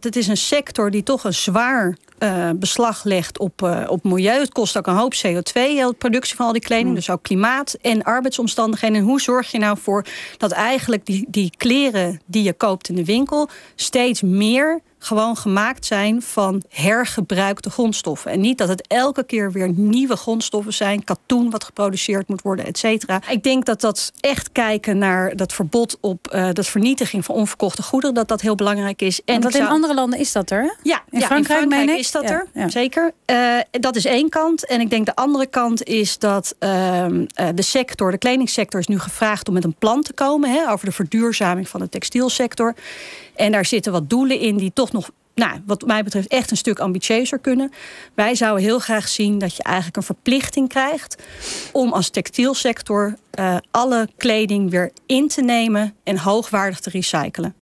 Het is een sector die toch een zwaar eh, beslag legt op, eh, op milieu. Het kost ook een hoop CO2, de productie van al die kleding. Mm. Dus ook klimaat en arbeidsomstandigheden. En hoe zorg je nou voor dat eigenlijk die, die kleren die je koopt in de winkel... steeds meer gewoon gemaakt zijn van hergebruikte grondstoffen. En niet dat het elke keer weer nieuwe grondstoffen zijn, katoen wat geproduceerd moet worden, et cetera. Ik denk dat dat echt kijken naar dat verbod op uh, dat vernietiging van onverkochte goederen, dat dat heel belangrijk is. En dat in andere landen is dat er? Ja, in ja, Frankrijk, in Frankrijk is dat er, zeker. Eh, dat is één kant. En ik denk de andere kant is dat ehm, eh, de sector, de kledingsector, is nu gevraagd om met een plan te komen hè, over de verduurzaming van de textielsector. En daar zitten wat doelen in die toch nog nou, wat mij betreft echt een stuk ambitieuzer kunnen. Wij zouden heel graag zien dat je eigenlijk een verplichting krijgt om als textielsector eh, alle kleding weer in te nemen en hoogwaardig te recyclen.